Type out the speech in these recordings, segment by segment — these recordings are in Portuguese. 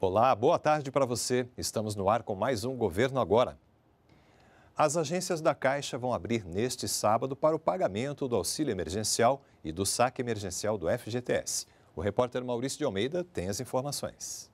Olá, boa tarde para você. Estamos no ar com mais um Governo Agora. As agências da Caixa vão abrir neste sábado para o pagamento do auxílio emergencial e do saque emergencial do FGTS. O repórter Maurício de Almeida tem as informações.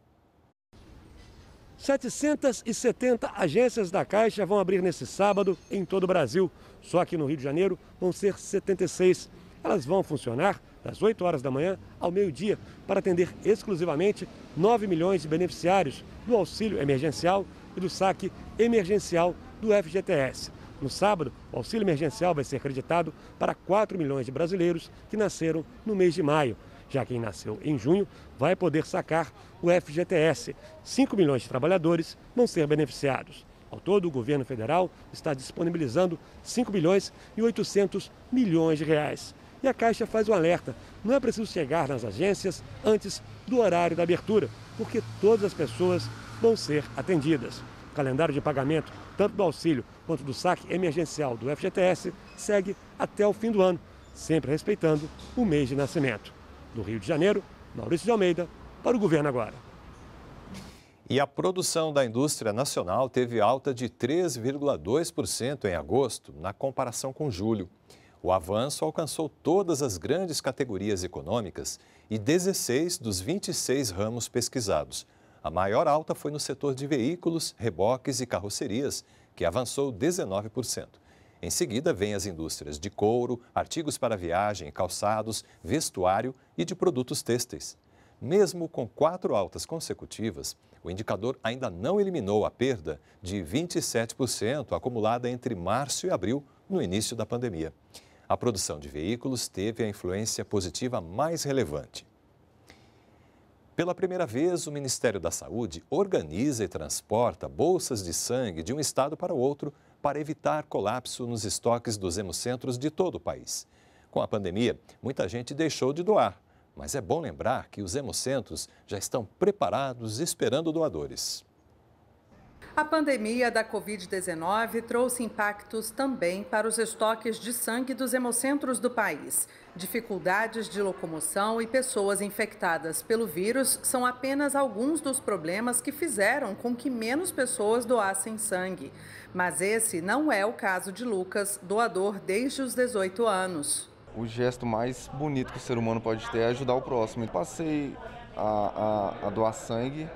770 agências da Caixa vão abrir neste sábado em todo o Brasil. Só aqui no Rio de Janeiro vão ser 76 elas vão funcionar das 8 horas da manhã ao meio-dia para atender exclusivamente 9 milhões de beneficiários do auxílio emergencial e do saque emergencial do FGTS. No sábado, o auxílio emergencial vai ser creditado para 4 milhões de brasileiros que nasceram no mês de maio. Já quem nasceu em junho vai poder sacar o FGTS. 5 milhões de trabalhadores vão ser beneficiados. Ao todo, o governo federal está disponibilizando 5 bilhões e 800 milhões de reais e a Caixa faz o alerta: não é preciso chegar nas agências antes do horário da abertura, porque todas as pessoas vão ser atendidas. O calendário de pagamento, tanto do auxílio quanto do saque emergencial do FGTS, segue até o fim do ano, sempre respeitando o mês de nascimento. Do Rio de Janeiro, Maurício de Almeida, para o governo agora. E a produção da indústria nacional teve alta de 3,2% em agosto, na comparação com julho. O avanço alcançou todas as grandes categorias econômicas e 16 dos 26 ramos pesquisados. A maior alta foi no setor de veículos, reboques e carrocerias, que avançou 19%. Em seguida, vêm as indústrias de couro, artigos para viagem, calçados, vestuário e de produtos têxteis. Mesmo com quatro altas consecutivas, o indicador ainda não eliminou a perda de 27% acumulada entre março e abril, no início da pandemia a produção de veículos teve a influência positiva mais relevante. Pela primeira vez, o Ministério da Saúde organiza e transporta bolsas de sangue de um estado para o outro para evitar colapso nos estoques dos hemocentros de todo o país. Com a pandemia, muita gente deixou de doar, mas é bom lembrar que os hemocentros já estão preparados esperando doadores. A pandemia da Covid-19 trouxe impactos também para os estoques de sangue dos hemocentros do país. Dificuldades de locomoção e pessoas infectadas pelo vírus são apenas alguns dos problemas que fizeram com que menos pessoas doassem sangue. Mas esse não é o caso de Lucas, doador desde os 18 anos. O gesto mais bonito que o ser humano pode ter é ajudar o próximo. Passei a, a, a doar sangue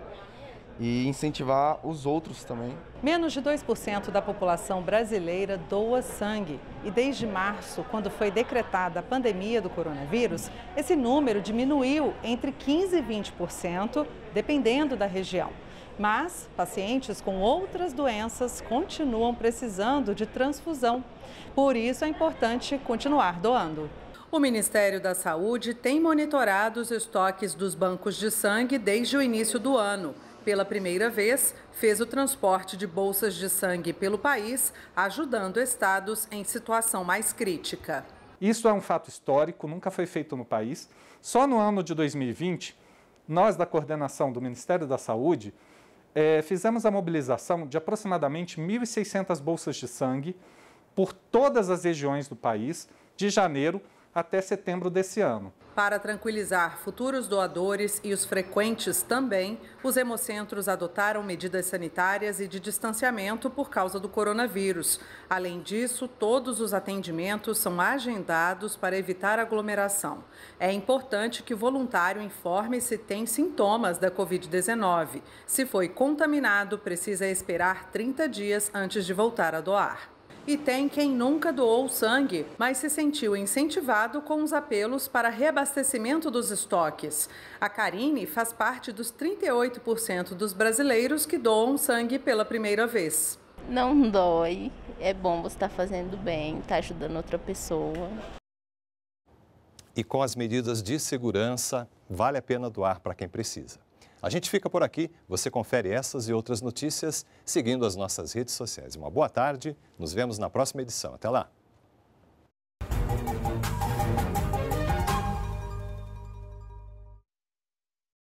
e incentivar os outros também. Menos de 2% da população brasileira doa sangue. E desde março, quando foi decretada a pandemia do coronavírus, esse número diminuiu entre 15% e 20%, dependendo da região. Mas pacientes com outras doenças continuam precisando de transfusão. Por isso é importante continuar doando. O Ministério da Saúde tem monitorado os estoques dos bancos de sangue desde o início do ano pela primeira vez, fez o transporte de bolsas de sangue pelo país, ajudando estados em situação mais crítica. Isso é um fato histórico, nunca foi feito no país. Só no ano de 2020, nós da coordenação do Ministério da Saúde é, fizemos a mobilização de aproximadamente 1.600 bolsas de sangue por todas as regiões do país, de janeiro até setembro desse ano. Para tranquilizar futuros doadores e os frequentes também, os hemocentros adotaram medidas sanitárias e de distanciamento por causa do coronavírus. Além disso, todos os atendimentos são agendados para evitar aglomeração. É importante que o voluntário informe se tem sintomas da Covid-19. Se foi contaminado, precisa esperar 30 dias antes de voltar a doar e tem quem nunca doou sangue, mas se sentiu incentivado com os apelos para reabastecimento dos estoques. A Karine faz parte dos 38% dos brasileiros que doam sangue pela primeira vez. Não dói, é bom você estar tá fazendo bem, estar tá ajudando outra pessoa. E com as medidas de segurança, vale a pena doar para quem precisa. A gente fica por aqui. Você confere essas e outras notícias seguindo as nossas redes sociais. Uma boa tarde. Nos vemos na próxima edição. Até lá.